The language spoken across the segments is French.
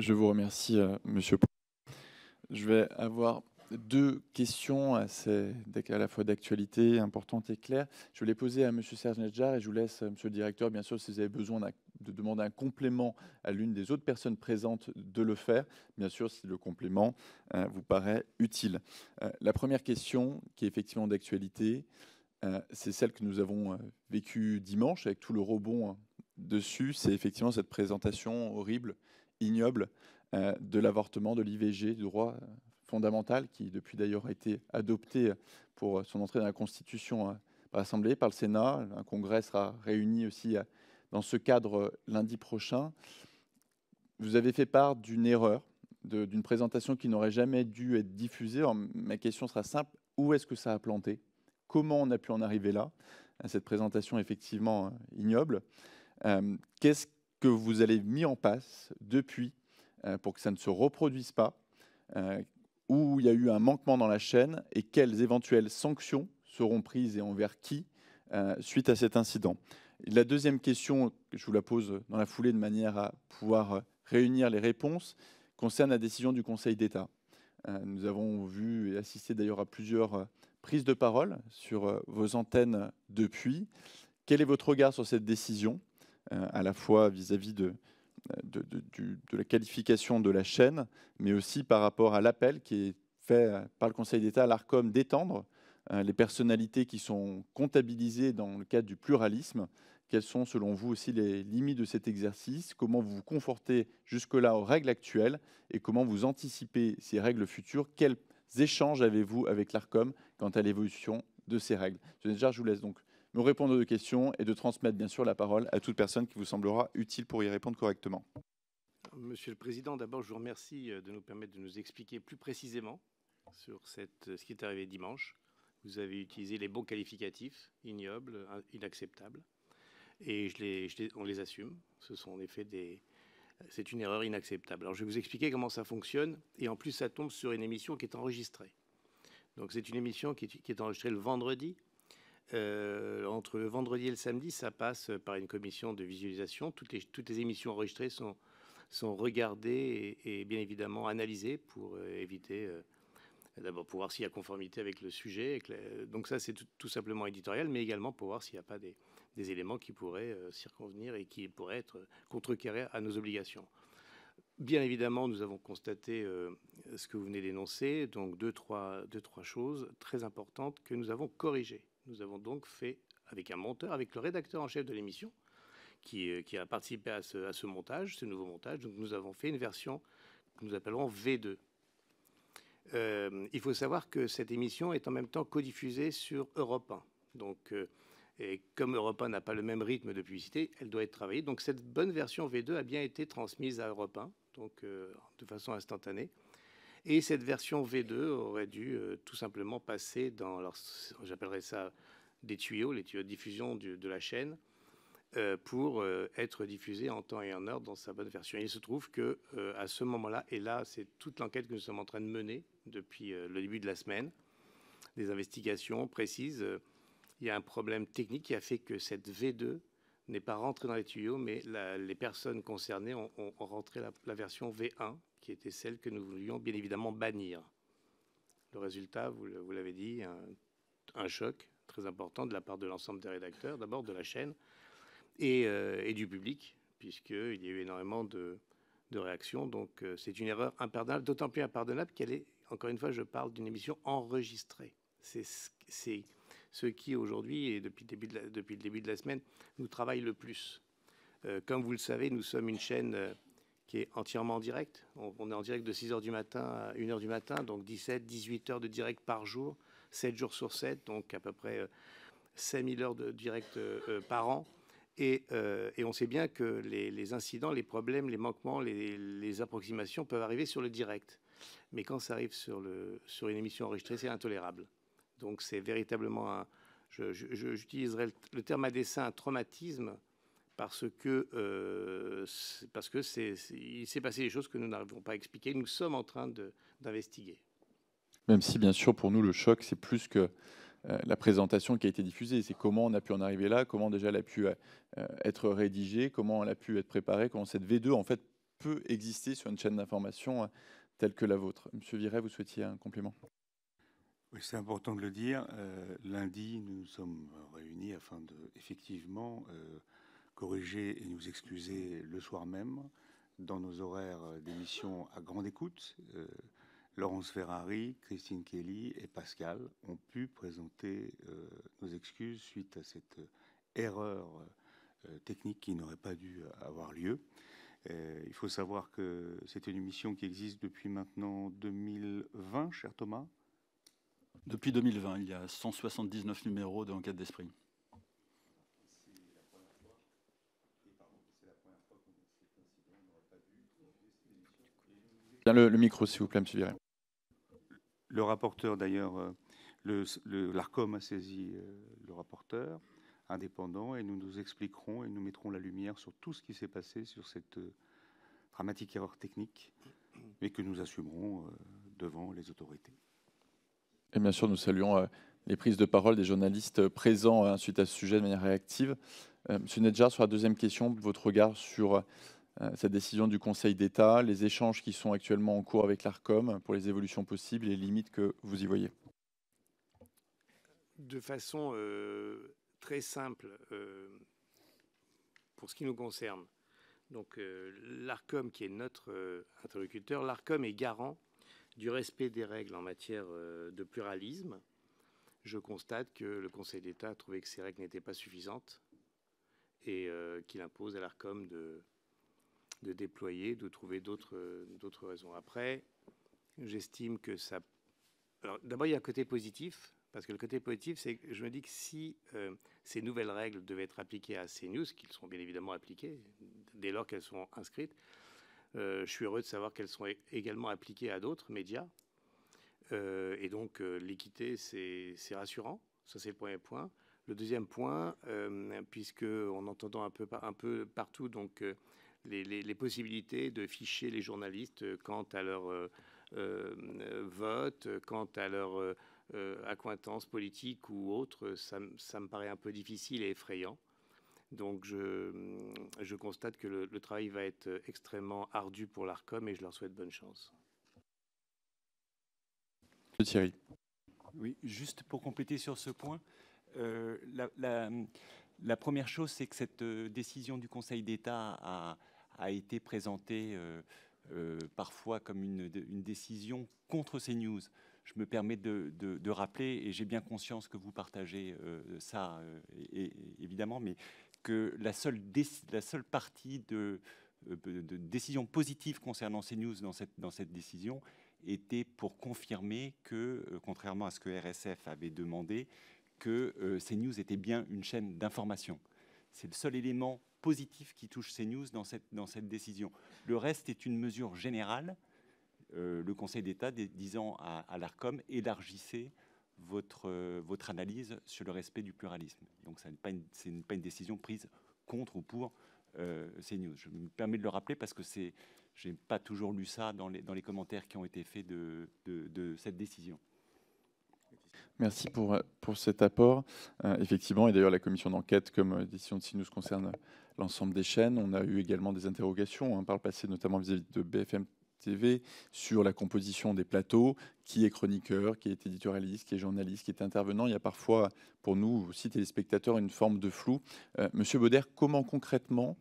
Je vous remercie, euh, Monsieur. Je vais avoir deux questions à la fois d'actualité, importante et claires. Je vais les poser à Monsieur Serge Nedjar et je vous laisse, euh, Monsieur le Directeur, bien sûr, si vous avez besoin de demander un complément à l'une des autres personnes présentes, de le faire, bien sûr, si le complément euh, vous paraît utile. la première question, qui est effectivement d'actualité, c'est celle que nous avons vécue dimanche avec tout le rebond hein, dessus. C'est effectivement cette présentation horrible ignoble euh, de l'avortement, de l'IVG, du droit euh, fondamental, qui depuis d'ailleurs a été adopté pour son entrée dans la Constitution euh, par l'Assemblée, par le Sénat. Un congrès sera réuni aussi dans ce cadre lundi prochain. Vous avez fait part d'une erreur, d'une présentation qui n'aurait jamais dû être diffusée. ma question sera simple. Où est-ce que ça a planté Comment on a pu en arriver là cette présentation effectivement ignoble Qu'est-ce que vous avez mis en place depuis euh, pour que ça ne se reproduise pas euh, Où il y a eu un manquement dans la chaîne et quelles éventuelles sanctions seront prises et envers qui euh, suite à cet incident La deuxième question, je vous la pose dans la foulée de manière à pouvoir réunir les réponses, concerne la décision du Conseil d'État. Nous avons vu et assisté d'ailleurs à plusieurs prises de parole sur vos antennes depuis. Quel est votre regard sur cette décision euh, à la fois vis-à-vis de, de, la qualification de la chaîne, mais aussi par rapport à l'appel qui est fait euh, par le Conseil d'État à l'ARCOM d'étendre euh, les personnalités qui sont comptabilisées dans le cadre du pluralisme. Quelles sont selon vous aussi les limites de cet exercice Comment vous vous confortez jusque-là aux règles actuelles et comment vous anticipez ces règles futures Quels échanges avez-vous avec l'ARCOM quant à l'évolution de ces règles je vous laisse donc me répondre aux questions et de transmettre bien sûr la parole à toute personne qui vous semblera utile pour y répondre correctement. Monsieur le Président, d'abord je vous remercie euh, de nous permettre de nous expliquer plus précisément sur ce qui est arrivé dimanche. Vous avez utilisé les bons qualificatifs, ignobles, inacceptables, et on les assume. Ce sont en effet des, c'est une erreur inacceptable. Alors je vais vous expliquer comment ça fonctionne, et en plus ça tombe sur une émission qui est enregistrée. Donc c'est une émission qui est enregistrée le vendredi, euh, entre le vendredi et le samedi, ça passe par une commission de visualisation. Toutes les, toutes émissions enregistrées sont, sont regardées et, bien évidemment analysées pour euh, éviter, euh, d'abord pour voir s'il y a conformité avec le sujet. donc ça, c'est tout, simplement éditorial, mais également pour voir s'il n'y a pas des, éléments qui pourraient circonvenir et qui pourraient être contrecarrés à nos obligations. Bien évidemment, nous avons constaté ce que vous venez d'énoncer, donc deux trois, deux trois, choses très importantes que nous avons corrigées. Nous avons donc fait avec un monteur, avec le rédacteur en chef de l'émission, qui, euh, a participé à ce, montage, ce nouveau montage. Donc nous avons fait une version que nous appellerons V2. Euh, il faut savoir que cette émission est en même temps codiffusée sur Europe 1. Donc, euh, comme Europe 1 n'a pas le même rythme de publicité, elle doit être travaillée. Donc cette bonne version V2 a bien été transmise à Europe 1, donc de façon instantanée. Et cette version V2 aurait dû euh, tout simplement passer dans, j'appellerais ça des tuyaux, les tuyaux de diffusion de la chaîne, euh, pour euh, être diffusée en temps et en heure dans sa bonne version. il se trouve que à ce moment-là, et là, c'est toute l'enquête que nous sommes en train de mener depuis le début de la semaine, des investigations précises. il y a un problème technique qui a fait que cette V2 n'est pas rentré dans les tuyaux, mais les personnes concernées ont, rentré la, version V1, qui était celle que nous voulions bien évidemment bannir. Le résultat, vous, l'avez dit, un, choc très important de la part de l'ensemble des rédacteurs, d'abord de la chaîne et, euh, du public, puisqu'il y a eu énormément de, réactions. Donc euh, c'est une erreur impardonnable, d'autant plus impardonnable qu'elle est, encore une fois, je parle d'une émission enregistrée. C'est ce qui aujourd'hui et depuis le, début de la, semaine nous travaille le plus. Euh, comme vous le savez, nous sommes une chaîne euh, qui est entièrement en direct. On, est en direct de 6h du matin à 1h du matin, donc 17, 18 heures de direct par jour, 7 jours sur 7, donc à peu près 5000 euh, heures de direct par an. Et, on sait bien que les, incidents, les problèmes, les manquements, les, approximations peuvent arriver sur le direct. Mais quand ça arrive sur une émission enregistrée, c'est intolérable. Donc c'est véritablement un... J'utiliserai le terme à dessein, un traumatisme, parce que euh, parce que c'est il s'est passé des choses que nous n'arrivons pas à expliquer. Nous sommes en train d'investiguer. Même si, bien sûr, pour nous, le choc, c'est plus que euh, la présentation qui a été diffusée. C'est comment on a pu en arriver là, comment déjà elle a pu euh, être rédigée, comment elle a pu être préparée, comment cette V2, en fait, peut exister sur une chaîne d'information telle que la vôtre. Monsieur Viret, vous souhaitiez un complément c'est important de le dire. Euh, lundi, nous nous sommes réunis afin de, effectivement, euh, corriger et nous excuser le soir même dans nos horaires d'émission à grande écoute. Euh, Laurence Ferrari, Christine Kelly et Pascal ont pu présenter nos excuses suite à cette erreur technique qui n'aurait pas dû avoir lieu. il faut savoir que c'est une émission qui existe depuis maintenant 2020, cher Thomas. Depuis 2020, il y a 179 numéros de Enquête d'Esprit. Le, le, micro, s'il vous plaît, M. Viret. Le rapporteur, d'ailleurs, euh, l'ARCOM a saisi euh, le rapporteur indépendant et nous nous expliquerons et nous mettrons la lumière sur tout ce qui s'est passé, sur cette euh, dramatique erreur technique, mais que nous assumerons devant les autorités. Et bien sûr, nous saluons euh, les prises de parole des journalistes euh, présents euh, suite à ce sujet de manière réactive. Monsieur Nedjar, sur la deuxième question, votre regard sur cette décision du Conseil d'État, les échanges qui sont actuellement en cours avec l'ARCOM pour les évolutions possibles et les limites que vous y voyez De façon très simple, pour ce qui nous concerne, donc l'ARCOM qui est notre interlocuteur, l'ARCOM est garant du respect des règles en matière euh, de pluralisme, je constate que le Conseil d'État a trouvé que ces règles n'étaient pas suffisantes et euh, qu'il impose à l'ARCOM de, de, déployer, de trouver euh, d'autres raisons. Après, j'estime que ça... Alors d'abord, il y a un côté positif, parce que le côté positif, c'est que je me dis que si ces nouvelles règles devaient être appliquées à CNews, qu'ils seront bien évidemment appliquées dès lors qu'elles sont inscrites, euh, je suis heureux de savoir qu'elles sont également appliquées à d'autres médias. Euh, et donc euh, l'équité, c'est rassurant. Ça, c'est le premier point. Le deuxième point, puisque en entendant un peu, un peu partout, donc les, possibilités de ficher les journalistes quant à leur vote, quant à leur euh, accointance politique ou autre, ça, me paraît un peu difficile et effrayant. Donc je, je constate que le, travail va être extrêmement ardu pour l'ARCOM et je leur souhaite bonne chance. Thierry. Oui, juste pour compléter sur ce point, euh, la, première chose, c'est que cette euh, décision du Conseil d'État a, a, été présentée euh, parfois comme une, décision contre ces news je me permets de, de, rappeler, et j'ai bien conscience que vous partagez ça, évidemment, mais que la seule, partie euh, de, décision positive concernant CNews dans cette, décision était pour confirmer que, euh, contrairement à ce que RSF avait demandé, que euh, CNews était bien une chaîne d'information. C'est le seul élément positif qui touche CNews dans cette, dans cette décision. Le reste est une mesure générale. le Conseil d'État disant à, à l'ARCOM élargissez votre, euh, votre analyse sur le respect du pluralisme. Donc, ce n'est pas, pas, une décision prise contre ou pour euh, CNews. Je me permets de le rappeler parce que c'est, j'ai pas toujours lu ça dans les, dans les commentaires qui ont été faits de, de, cette décision. Merci pour, euh, pour cet apport. effectivement, et d'ailleurs la commission d'enquête, comme décision de CNews concerne l'ensemble des chaînes, on a eu également des interrogations hein, par le passé, notamment vis à -vis de BFM TV sur la composition des plateaux, qui est chroniqueur, qui est éditorialiste, qui est journaliste, qui est intervenant. Il y a parfois, pour nous aussi téléspectateurs, une forme de flou. Euh, Monsieur Bauder, comment concrètement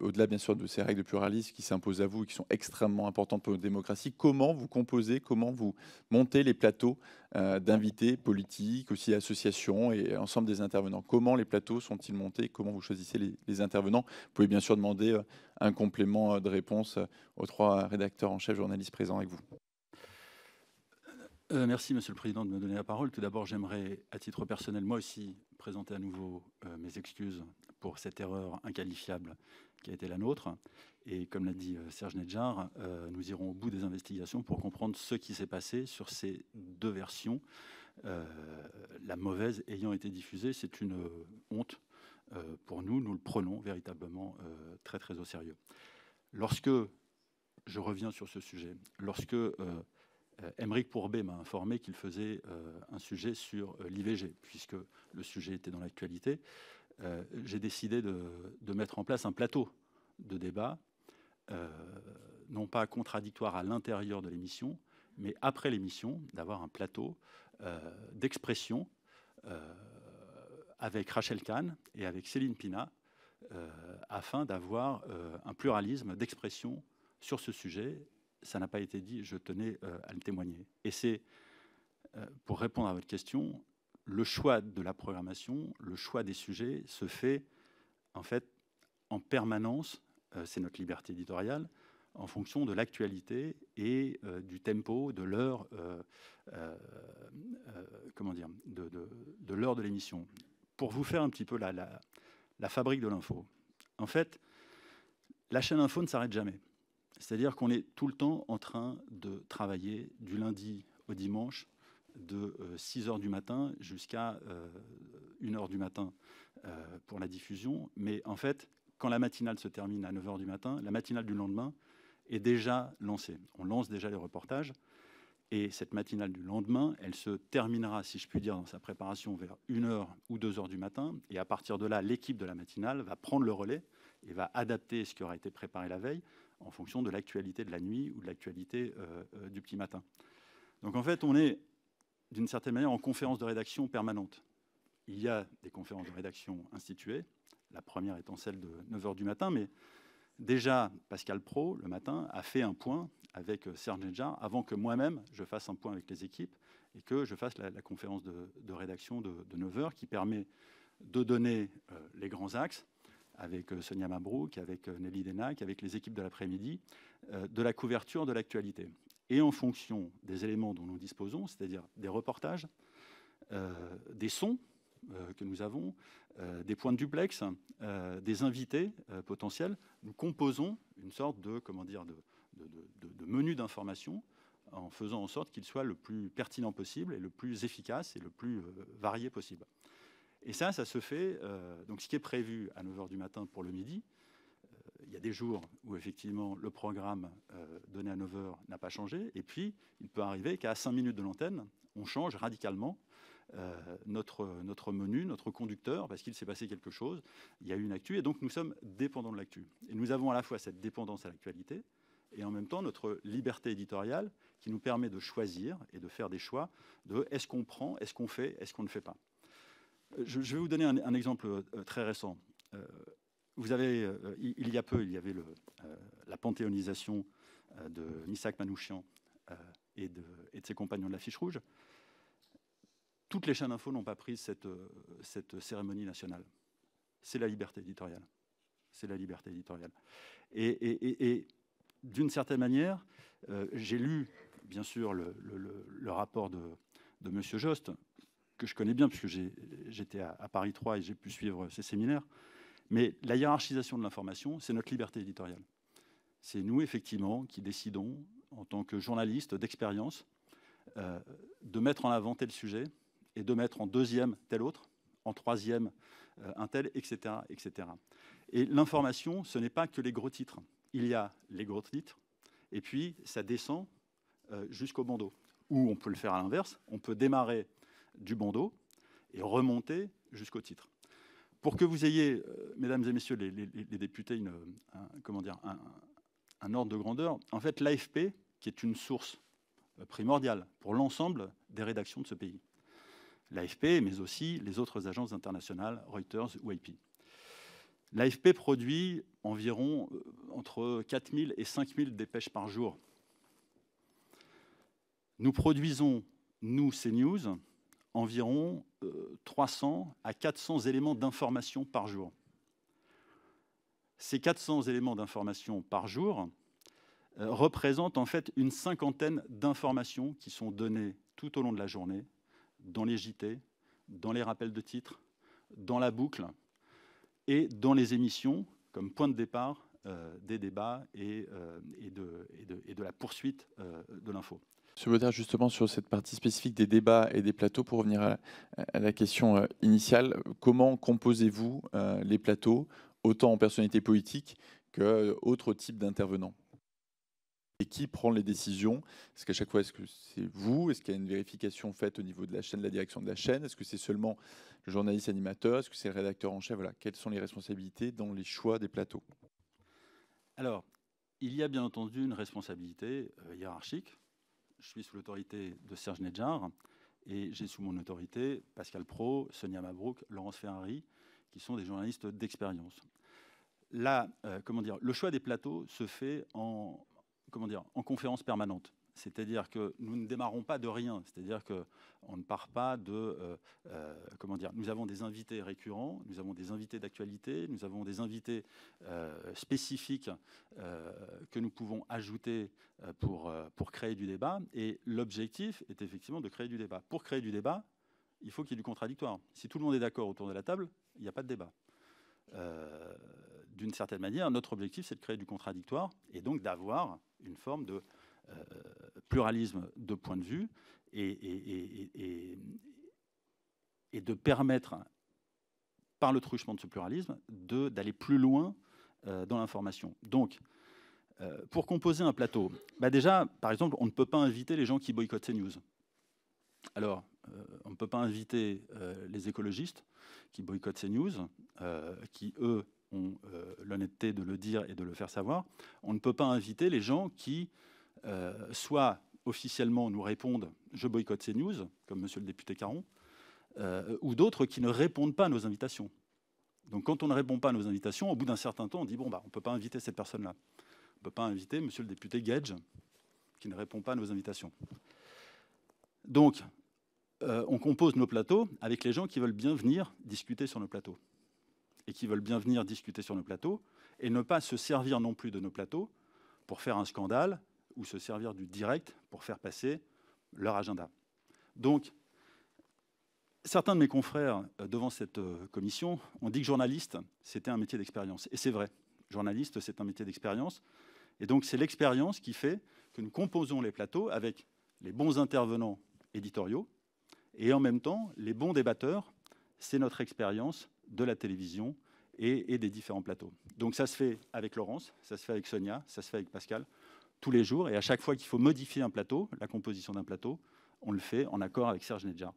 au-delà bien sûr de ces règles de pluralisme qui s'imposent à vous et qui sont extrêmement importantes pour nos démocraties, comment vous composez, comment vous montez les plateaux euh, d'invités politiques, aussi associations et ensemble des intervenants Comment les plateaux sont-ils montés Comment vous choisissez les, intervenants Vous pouvez bien sûr demander euh, un complément euh, de réponse aux trois rédacteurs en chef journalistes présents avec vous. merci, Monsieur le Président, de me donner la parole. Tout d'abord, j'aimerais, à titre personnel, moi aussi, présenter à nouveau euh, mes excuses pour cette erreur inqualifiable qui a été la nôtre. Et comme l'a dit euh, Serge Nedjar, euh, nous irons au bout des investigations pour comprendre ce qui s'est passé sur ces deux versions. la mauvaise ayant été diffusée, c'est une honte pour nous. Nous le prenons véritablement très très au sérieux. Lorsque je reviens sur ce sujet, lorsque euh, Émeric Pourbet m'a informé qu'il faisait euh, un sujet sur euh, l'IVG, puisque le sujet était dans l'actualité. J'ai décidé de, de, mettre en place un plateau de débat, non pas contradictoire à l'intérieur de l'émission, mais après l'émission, d'avoir un plateau d'expression avec Rachel Kahn et avec Céline Pina, afin d'avoir un pluralisme d'expression sur ce sujet ça n'a pas été dit, je tenais euh, à le témoigner. Et c'est, euh, pour répondre à votre question, le choix de la programmation, le choix des sujets se fait en fait en permanence, euh, c'est notre liberté éditoriale, en fonction de l'actualité et du tempo, de l'heure, comment dire, de, l'heure de l'émission. Pour vous faire un petit peu la, la, la fabrique de l'info, en fait, la chaîne info ne s'arrête jamais. C'est-à-dire qu'on est tout le temps en train de travailler du lundi au dimanche, de 6 euh, heures du matin jusqu'à 1 euh, heure du matin euh, pour la diffusion. Mais en fait, quand la matinale se termine à 9 heures du matin, la matinale du lendemain est déjà lancée. On lance déjà les reportages. Et cette matinale du lendemain, elle se terminera, si je puis dire, dans sa préparation vers 1h ou 2h du matin. Et à partir de là, l'équipe de la matinale va prendre le relais et va adapter ce qui aura été préparé la veille en fonction de l'actualité de la nuit ou de l'actualité euh, euh, du petit matin. Donc en fait, on est d'une certaine manière en conférence de rédaction permanente. Il y a des conférences de rédaction instituées, la première étant celle de 9h du matin, mais déjà Pascal Pro, le matin, a fait un point avec euh, Serge Nedjar avant que moi-même je fasse un point avec les équipes et que je fasse la, conférence de, rédaction de, 9h qui permet de donner les grands axes, avec euh, Sonia Mabrouk, avec euh, Nelly Denac, avec les équipes de l'après-midi, euh, de la couverture de l'actualité. Et en fonction des éléments dont nous disposons, c'est-à-dire des reportages, des sons, que nous avons, des points de duplex, des invités potentiels, nous composons une sorte de, comment dire, de menu d'information en faisant en sorte qu'il soit le plus pertinent possible et le plus efficace et le plus varié possible. Et ça, ça se fait, euh, donc ce qui est prévu à 9h du matin pour le midi, euh, il y a des jours où effectivement le programme euh, donné à 9h n'a pas changé, et puis il peut arriver qu'à 5 minutes de l'antenne, on change radicalement notre, notre menu, notre conducteur, parce qu'il s'est passé quelque chose, il y a eu une actu, et donc nous sommes dépendants de l'actu. Et nous avons à la fois cette dépendance à l'actualité, et en même temps notre liberté éditoriale qui nous permet de choisir et de faire des choix de est-ce qu'on prend, est-ce qu'on fait, est-ce qu'on ne fait pas je, vais vous donner un, exemple euh, très récent. Euh, vous avez, euh, il y a peu, il y avait la panthéonisation de Missak Manouchian et de, ses compagnons de la fiche rouge. Toutes les chaînes d'info n'ont pas pris cette, cérémonie nationale. C'est la liberté éditoriale. C'est la liberté éditoriale. Et, d'une certaine manière, j'ai lu, bien sûr, le, rapport de, de M. Jost, que je connais bien, puisque j'étais à, Paris 3 et j'ai pu suivre ces séminaires. Mais la hiérarchisation de l'information, c'est notre liberté éditoriale. C'est nous, effectivement, qui décidons, en tant que journalistes d'expérience, euh, de mettre en avant tel sujet et de mettre en deuxième tel autre, en troisième euh, un tel, etc. etc. Et l'information, ce n'est pas que les gros titres. Il y a les gros titres, et puis ça descend euh, jusqu'au bandeau. Ou on peut le faire à l'inverse, on peut démarrer du bandeau et remonter jusqu'au titre. Pour que vous ayez, euh, mesdames et messieurs les, députés, une, un, comment dire, un, ordre de grandeur, en fait, l'AFP, qui est une source primordiale pour l'ensemble des rédactions de ce pays, l'AFP, mais aussi les autres agences internationales, Reuters ou IP. L'AFP produit environ euh, entre 4000 et 5000 dépêches par jour. Nous produisons, nous, ces news environ 300 euh, à 400 éléments d'information par jour. Ces 400 éléments d'information par jour euh, représentent en fait une cinquantaine d'informations qui sont données tout au long de la journée, dans les JT, dans les rappels de titres, dans la boucle et dans les émissions comme point de départ euh, des débats et, de, la poursuite de l'info. Je justement sur cette partie spécifique des débats et des plateaux pour revenir à la, question euh, initiale. Comment composez-vous euh, les plateaux, autant en personnalité politique qu'autre euh, types d'intervenants et qui prend les décisions Est-ce qu'à chaque fois, est-ce que c'est vous Est-ce qu'il y a une vérification faite au niveau de la chaîne, de la direction de la chaîne Est-ce que c'est seulement le journaliste animateur Est-ce que c'est le rédacteur en chef Voilà, quelles sont les responsabilités dans les choix des plateaux Alors, il y a bien entendu une responsabilité hiérarchique je suis sous l'autorité de Serge Nedjar et j'ai sous mon autorité Pascal Pro, Sonia Mabrouk, Laurence Ferrari, qui sont des journalistes d'expérience. Là, euh, comment dire, le choix des plateaux se fait en, comment dire, en conférence permanente. C'est-à-dire que nous ne démarrons pas de rien. C'est-à-dire que on ne part pas de. Euh, euh, comment dire Nous avons des invités récurrents, nous avons des invités d'actualité, nous avons des invités euh, spécifiques que nous pouvons ajouter pour, pour créer du débat. Et l'objectif est effectivement de créer du débat. Pour créer du débat, il faut qu'il y ait du contradictoire. Si tout le monde est d'accord autour de la table, il n'y a pas de débat. D'une certaine manière, notre objectif, c'est de créer du contradictoire et donc d'avoir une forme de euh, pluralisme de point de vue et, de permettre, par le truchement de ce pluralisme, d'aller plus loin euh, dans l'information. Donc, euh, pour composer un plateau, bah déjà, par exemple, on ne peut pas inviter les gens qui boycottent ces news. Alors, on ne peut pas inviter les écologistes qui boycottent ces news, qui, eux, ont l'honnêteté de le dire et de le faire savoir. On ne peut pas inviter les gens qui euh, soit officiellement nous répondent je boycotte ces news, comme monsieur le député Caron, euh, ou d'autres qui ne répondent pas à nos invitations. Donc quand on ne répond pas à nos invitations, au bout d'un certain temps, on dit bon, bah, on ne peut pas inviter cette personne-là. On ne peut pas inviter monsieur le député Gage, qui ne répond pas à nos invitations. Donc, euh, on compose nos plateaux avec les gens qui veulent bien venir discuter sur nos plateaux. Et qui veulent bien venir discuter sur nos plateaux, et ne pas se servir non plus de nos plateaux pour faire un scandale, ou se servir du direct pour faire passer leur agenda. Donc, certains de mes confrères euh, devant cette euh, commission ont dit que journaliste, c'était un métier d'expérience. Et c'est vrai, journaliste, c'est un métier d'expérience. Et donc, c'est l'expérience qui fait que nous composons les plateaux avec les bons intervenants éditoriaux et en même temps les bons débatteurs. C'est notre expérience de la télévision et, et, des différents plateaux. Donc, ça se fait avec Laurence, ça se fait avec Sonia, ça se fait avec Pascal tous les jours. Et à chaque fois qu'il faut modifier un plateau, la composition d'un plateau, on le fait en accord avec Serge Nedjar.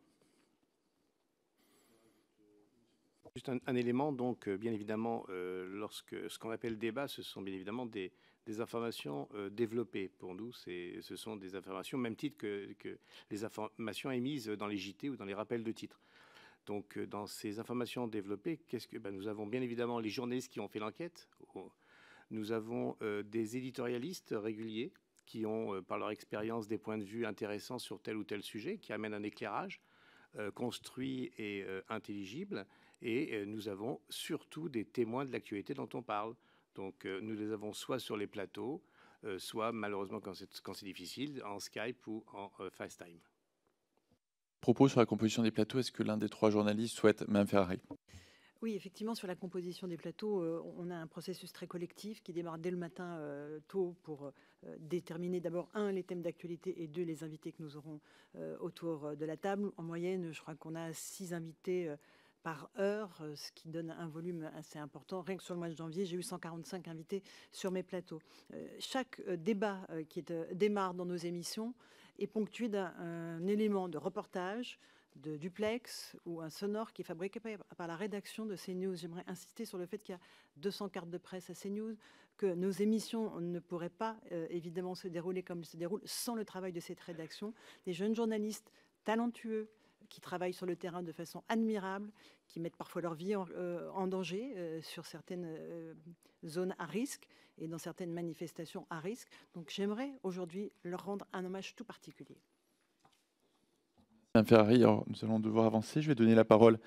Juste un, élément, donc, euh, bien évidemment, euh, lorsque ce qu'on appelle débat, ce sont bien évidemment des, informations euh, développées. Pour nous, ce sont des informations, même titre que, les informations émises dans les JT ou dans les rappels de titres. Donc, dans ces informations développées, qu'est-ce que ben, nous avons bien évidemment les journalistes qui ont fait l'enquête, nous avons euh, des éditorialistes réguliers qui ont, euh, par leur expérience, des points de vue intéressants sur tel ou tel sujet, qui amènent un éclairage euh, construit et intelligible. Et nous avons surtout des témoins de l'actualité dont on parle. Donc nous les avons soit sur les plateaux, soit malheureusement quand c'est difficile, en Skype ou en FaceTime. Propos sur la composition des plateaux, est-ce que l'un des trois journalistes souhaite, même faire Ferrari oui, effectivement, sur la composition des plateaux, euh, on a un processus très collectif qui démarre dès le matin euh, tôt pour euh, déterminer d'abord, un, les thèmes d'actualité et deux, les invités que nous aurons autour de la table. En moyenne, je crois qu'on a six invités par heure, ce qui donne un volume assez important. Rien que sur le mois de janvier, j'ai eu 145 invités sur mes plateaux. chaque débat qui démarre dans nos émissions est ponctué d'un élément de reportage, de duplex ou un sonore qui est fabriqué par la rédaction de CNews. J'aimerais insister sur le fait qu'il y a 200 cartes de presse à CNews, que nos émissions ne pourraient pas euh, évidemment se dérouler comme elles se déroulent sans le travail de cette rédaction. Des jeunes journalistes talentueux qui travaillent sur le terrain de façon admirable, qui mettent parfois leur vie en, euh, danger euh, sur certaines zones à risque et dans certaines manifestations à risque. Donc j'aimerais aujourd'hui leur rendre un hommage tout particulier. Madame Ferrari, nous allons devoir avancer. Je vais donner la parole